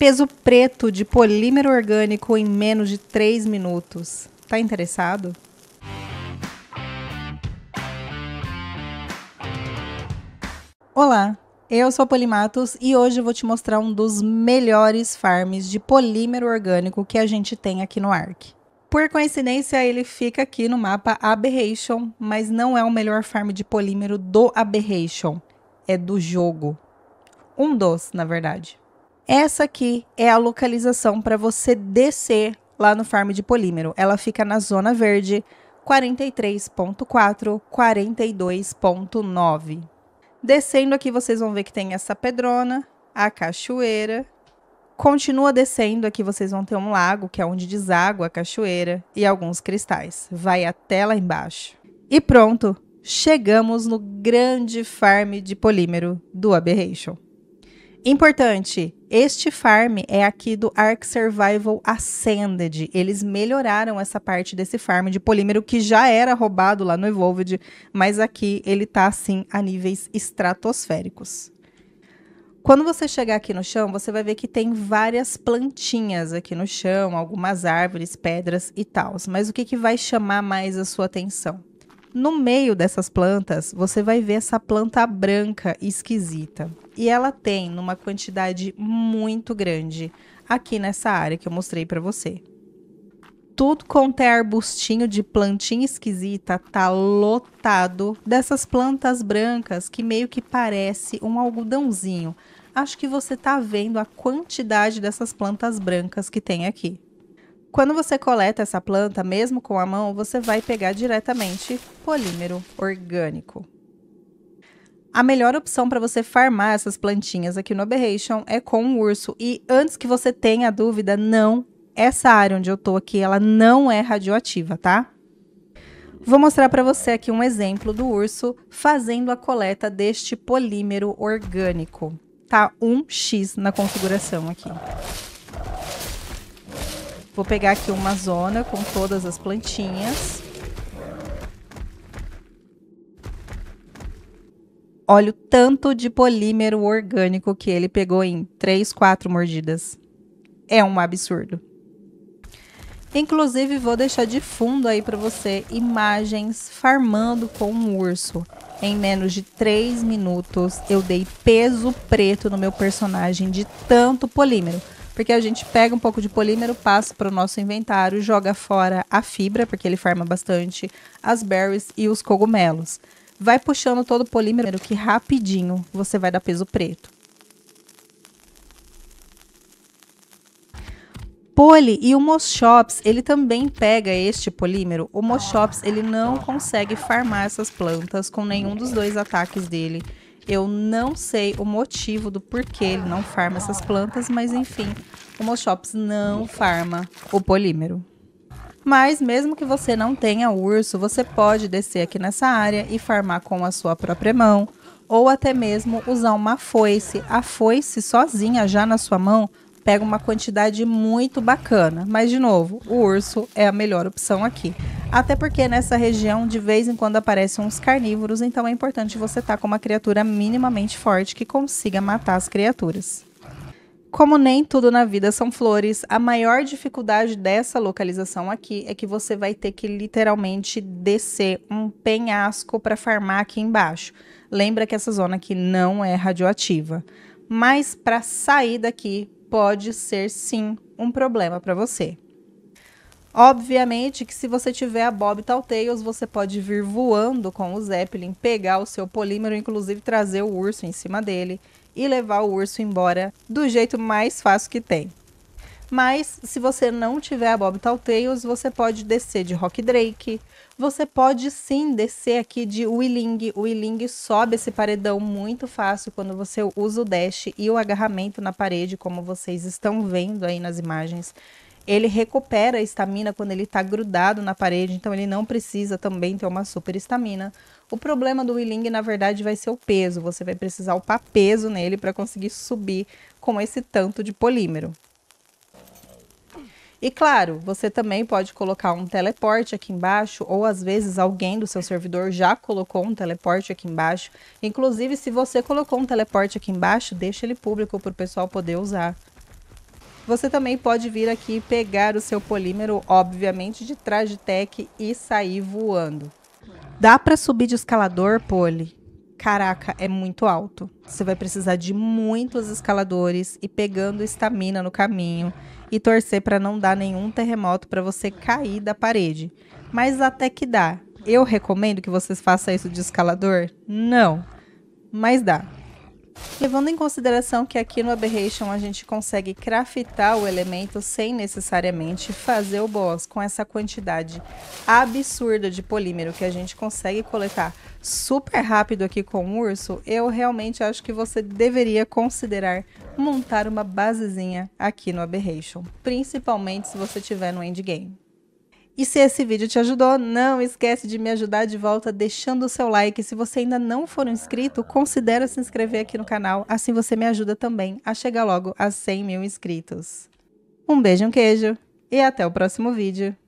peso preto de polímero orgânico em menos de 3 minutos. Tá interessado? Olá, eu sou Polimatos e hoje eu vou te mostrar um dos melhores farms de polímero orgânico que a gente tem aqui no ARC. Por coincidência, ele fica aqui no mapa Aberration, mas não é o melhor farm de polímero do Aberration, é do jogo. Um dos, na verdade. Essa aqui é a localização para você descer lá no farm de polímero. Ela fica na zona verde 43.4, 42.9. Descendo aqui vocês vão ver que tem essa pedrona, a cachoeira. Continua descendo aqui vocês vão ter um lago, que é onde deságua a cachoeira e alguns cristais. Vai até lá embaixo. E pronto, chegamos no grande farm de polímero do Aberration. Importante, este farm é aqui do Ark Survival Ascended. Eles melhoraram essa parte desse farm de polímero que já era roubado lá no Evolved, mas aqui ele tá assim a níveis estratosféricos. Quando você chegar aqui no chão, você vai ver que tem várias plantinhas aqui no chão, algumas árvores, pedras e tal. Mas o que, que vai chamar mais a sua atenção? No meio dessas plantas, você vai ver essa planta branca esquisita. E ela tem numa quantidade muito grande aqui nessa área que eu mostrei para você. Tudo quanto é arbustinho de plantinha esquisita tá lotado dessas plantas brancas que meio que parece um algodãozinho. Acho que você tá vendo a quantidade dessas plantas brancas que tem aqui. Quando você coleta essa planta, mesmo com a mão, você vai pegar diretamente polímero orgânico. A melhor opção para você farmar essas plantinhas aqui no Aberration é com o urso. E antes que você tenha dúvida, não, essa área onde eu tô aqui, ela não é radioativa, tá? Vou mostrar para você aqui um exemplo do urso fazendo a coleta deste polímero orgânico. Tá 1x na configuração aqui. Vou pegar aqui uma zona com todas as plantinhas. Olha o tanto de polímero orgânico que ele pegou em 3, 4 mordidas. É um absurdo. Inclusive, vou deixar de fundo aí para você imagens farmando com um urso. Em menos de 3 minutos, eu dei peso preto no meu personagem de tanto polímero porque a gente pega um pouco de polímero, passa para o nosso inventário, joga fora a fibra, porque ele farma bastante, as berries e os cogumelos. Vai puxando todo o polímero que rapidinho você vai dar peso preto. Poli e o Moshops, ele também pega este polímero. O Moshops, ele não consegue farmar essas plantas com nenhum dos dois ataques dele eu não sei o motivo do porquê ele não farma essas plantas, mas enfim, o Moshops não farma o polímero. Mas mesmo que você não tenha urso, você pode descer aqui nessa área e farmar com a sua própria mão, ou até mesmo usar uma foice. A foice sozinha já na sua mão pega uma quantidade muito bacana. Mas de novo, o urso é a melhor opção aqui. Até porque nessa região de vez em quando aparecem uns carnívoros, então é importante você estar tá com uma criatura minimamente forte que consiga matar as criaturas. Como nem tudo na vida são flores, a maior dificuldade dessa localização aqui é que você vai ter que literalmente descer um penhasco para farmar aqui embaixo. Lembra que essa zona aqui não é radioativa, mas para sair daqui pode ser sim um problema para você. Obviamente que se você tiver a Bob Tails, você pode vir voando com o Zeppelin, pegar o seu polímero, inclusive trazer o urso em cima dele e levar o urso embora do jeito mais fácil que tem. Mas se você não tiver a Bob Tails, você pode descer de Rock Drake. Você pode sim descer aqui de Wheeling. O Wheeling sobe esse paredão muito fácil quando você usa o dash e o agarramento na parede, como vocês estão vendo aí nas imagens ele recupera a estamina quando ele está grudado na parede, então ele não precisa também ter uma super estamina. O problema do Wheeling, na verdade, vai ser o peso. Você vai precisar upar peso nele para conseguir subir com esse tanto de polímero. E claro, você também pode colocar um teleporte aqui embaixo, ou às vezes alguém do seu servidor já colocou um teleporte aqui embaixo. Inclusive, se você colocou um teleporte aqui embaixo, deixa ele público para o pessoal poder usar. Você também pode vir aqui pegar o seu polímero, obviamente, de trás tech e sair voando. Dá para subir de escalador, Poli? Caraca, é muito alto. Você vai precisar de muitos escaladores e pegando estamina no caminho e torcer para não dar nenhum terremoto para você cair da parede. Mas até que dá. Eu recomendo que vocês façam isso de escalador? Não. Mas dá. Levando em consideração que aqui no Aberration a gente consegue craftar o elemento sem necessariamente fazer o boss com essa quantidade absurda de polímero que a gente consegue coletar super rápido aqui com o urso, eu realmente acho que você deveria considerar montar uma basezinha aqui no Aberration, principalmente se você tiver no endgame. E se esse vídeo te ajudou, não esquece de me ajudar de volta deixando o seu like. Se você ainda não for inscrito, considere se inscrever aqui no canal, assim você me ajuda também a chegar logo a 100 mil inscritos. Um beijo, um queijo e até o próximo vídeo.